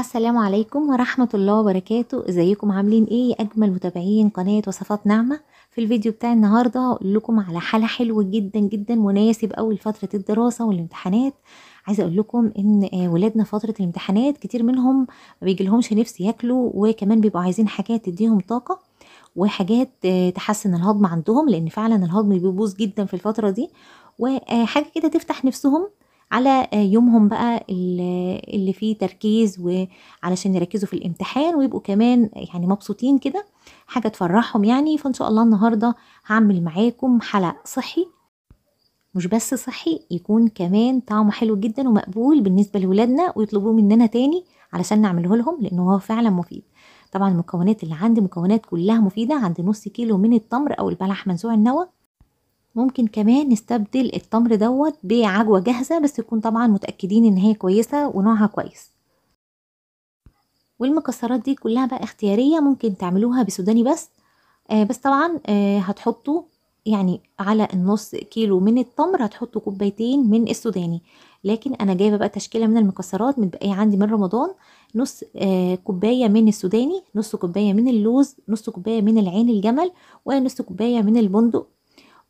السلام عليكم ورحمة الله وبركاته ازيكم عاملين ايه اجمل متابعين قناة وصفات نعمة في الفيديو بتاع النهاردة هقول لكم على حالة حلوة جدا جدا مناسب اوي لفترة الدراسة والامتحانات عايزه اقول لكم ان آه، ولادنا فتره الامتحانات كتير منهم ما بيجيلهمش نفس ياكلوا وكمان بيبقوا عايزين حاجات تديهم طاقه وحاجات آه، تحسن الهضم عندهم لان فعلا الهضم بيبوظ جدا في الفتره دي وحاجه كده تفتح نفسهم على آه، يومهم بقى اللي فيه تركيز وعلشان يركزوا في الامتحان ويبقوا كمان يعني مبسوطين كده حاجة تفرحهم يعني فإن شاء الله النهاردة هعمل معاكم حلق صحي مش بس صحي يكون كمان طعمه حلو جدا ومقبول بالنسبة لولادنا ويطلبوه مننا تاني علشان نعمله لهم لأنه هو فعلا مفيد طبعا المكونات اللي عندي مكونات كلها مفيدة عندي نص كيلو من التمر أو البلح منزوع النوى ممكن كمان نستبدل التمر دوت بعجوة جاهزة بس يكون طبعا متأكدين ان هي كويسة ونوعها كويس والمكسرات دي كلها بقى اختيارية ممكن تعملوها بسوداني بس آه بس طبعا آه هتحطوا يعني على النص كيلو من التمر هتحطوا كوبايتين من السوداني لكن انا جايبه بقى تشكيله من المكسرات متبقيه عندي من رمضان نص آه كوبايه من السوداني نص كوبايه من اللوز نص كوبايه من العين الجمل ونص كوبايه من البندق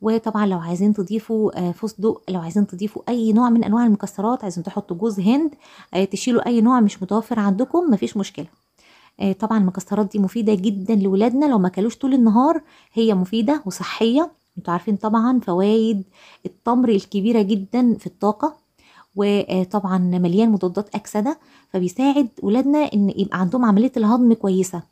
وطبعا لو عايزين تضيفوا آه، فستق لو عايزين تضيفوا اي نوع من انواع المكسرات عايزين تحطوا جوز هند آه، تشيلوا اي نوع مش متوفر عندكم مفيش مشكله آه، طبعا المكسرات دي مفيده جدا لولادنا لو ما كلوش طول النهار هي مفيده وصحيه انتوا عارفين طبعا فوائد التمر الكبيره جدا في الطاقه وطبعا مليان مضادات اكسده فبيساعد ولادنا ان يبقى عندهم عمليه الهضم كويسه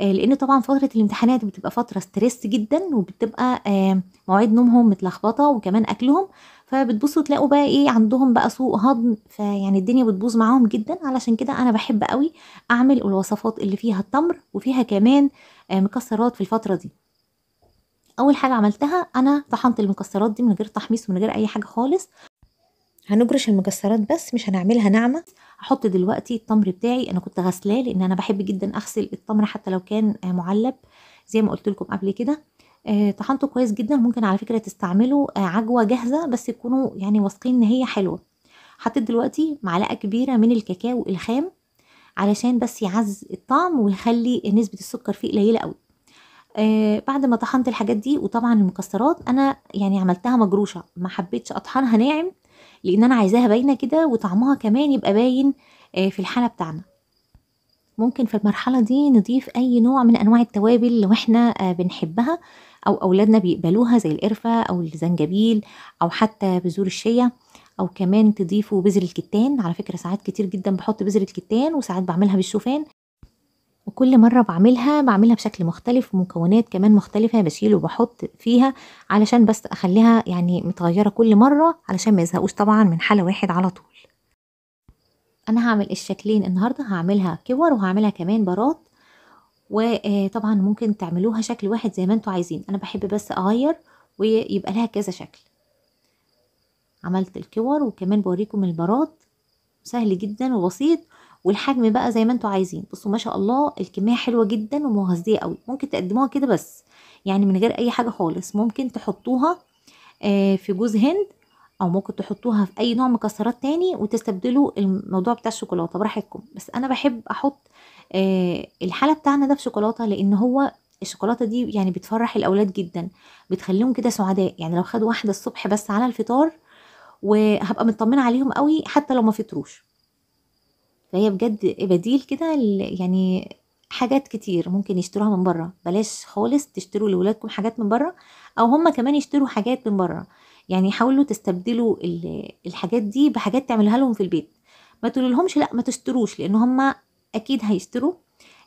آه، لان طبعا فتره الامتحانات بتبقى فتره ستريس جدا وبتبقى آه، مواعيد نومهم متلخبطه وكمان اكلهم فبتبصوا تلاقوا بقى ايه عندهم بقى سوء هضم فيعني الدنيا بتبوظ معاهم جدا علشان كده انا بحب قوي اعمل الوصفات اللي فيها التمر وفيها كمان آه، مكسرات في الفتره دي اول حاجه عملتها انا طحنت المكسرات دي من غير تحميص ومن غير اي حاجه خالص هنجرش المكسرات بس مش هنعملها ناعمه هحط دلوقتي التمر بتاعي انا كنت غسلاه لان انا بحب جدا اغسل التمر حتى لو كان آه، معلب زي ما قلت لكم قبل كده آه، طحنته كويس جدا ممكن على فكره تستعملوا آه، عجوه جاهزه بس تكونوا يعني واثقين ان هي حلوه حطيت دلوقتي معلقه كبيره من الكاكاو الخام علشان بس يعز الطعم ويخلي نسبه السكر فيه قليله قوي بعد ما طحنت الحاجات دي وطبعا المكسرات انا يعني عملتها مجروشه ما حبيتش اطحنها ناعم لان انا عايزاها باينه كده وطعمها كمان يبقى باين آه، في الحاله بتاعنا ممكن في المرحله دي نضيف اي نوع من انواع التوابل لو احنا آه، بنحبها او اولادنا بيقبلوها زي القرفه او الزنجبيل او حتى بذور الشيا او كمان تضيفوا بذر الكتان على فكره ساعات كتير جدا بحط بذر الكتان وساعات بعملها بالشوفان وكل مرة بعملها بعملها بشكل مختلف ومكونات كمان مختلفة بشيل وبحط فيها علشان بس أخليها يعني متغيرة كل مرة علشان ما يزهقوش طبعا من حالة واحد على طول أنا هعمل الشكلين النهاردة هعملها كور وهعملها كمان برات وطبعا آه، ممكن تعملوها شكل واحد زي ما انتوا عايزين انا بحب بس اغير ويبقى لها كذا شكل عملت الكور وكمان بوريكم البراد سهل جدا وبسيط والحجم بقى زي ما انتوا عايزين بصوا ما شاء الله الكميه حلوه جدا ومغذيه قوي ممكن تقدموها كده بس يعني من غير اي حاجه خالص ممكن تحطوها آه، في جوز هند او ممكن تحطوها في اي نوع مكسرات تاني وتستبدلوا الموضوع بتاع الشوكولاته براحتكم بس انا بحب احط آه، الحلى بتاعنا ده في شوكولاته لان هو الشوكولاته دي يعني بتفرح الاولاد جدا بتخليهم كده سعداء يعني لو خدوا واحده الصبح بس على الفطار وهبقى مطمنه عليهم قوي حتى لو ما فطروش فهي بجد بديل كده يعني حاجات كتير ممكن يشتروها من بره بلاش خالص تشتروا لولادكم حاجات من بره او هم كمان يشتروا حاجات من بره يعني حاولوا تستبدلوا الحاجات دي بحاجات تعملها لهم في البيت ما تقولولهمش لا ما تشتروش لان هم اكيد هيشتروا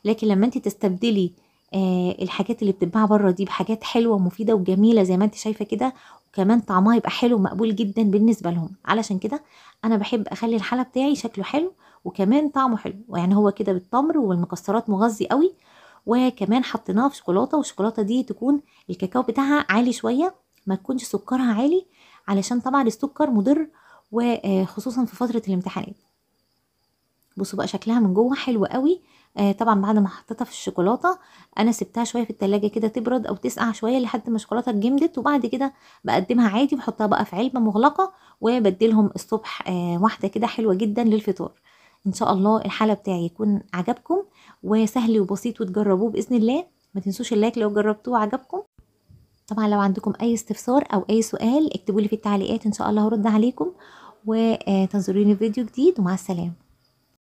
لكن لما انت تستبدلي آه الحاجات اللي بتتباع بره دي بحاجات حلوه ومفيده وجميله زي ما انت شايفه كده وكمان طعمها يبقى حلو ومقبول جدا بالنسبه لهم علشان كده انا بحب اخلي الحلقه بتاعي شكله حلو وكمان طعمه حلو يعني هو كده بالتمر والمكسرات مغذي قوي وكمان حطيناه في شوكولاته والشوكولاته دي تكون الكاكاو بتاعها عالي شويه ما تكونش سكرها عالي علشان طبعا السكر مضر وخصوصا في فتره الامتحانات بصوا بقى شكلها من جوه حلو قوي آه طبعا بعد ما حطيتها في الشوكولاته انا سبتها شويه في التلاجة كده تبرد او تسقع شويه لحد ما الشوكولاته اتجمدت وبعد كده بقدمها عادي بحطها بقى في علبه مغلقه وبديلهم الصبح آه واحده كده حلوه جدا للفطار ان شاء الله الحلقه بتاعي يكون عجبكم وسهل وبسيط وتجربوه باذن الله ما تنسوش اللايك لو جربتوه عجبكم طبعا لو عندكم اي استفسار او اي سؤال اكتبوا لي في التعليقات ان شاء الله هرد عليكم وتنظروني فيديو جديد ومع السلامه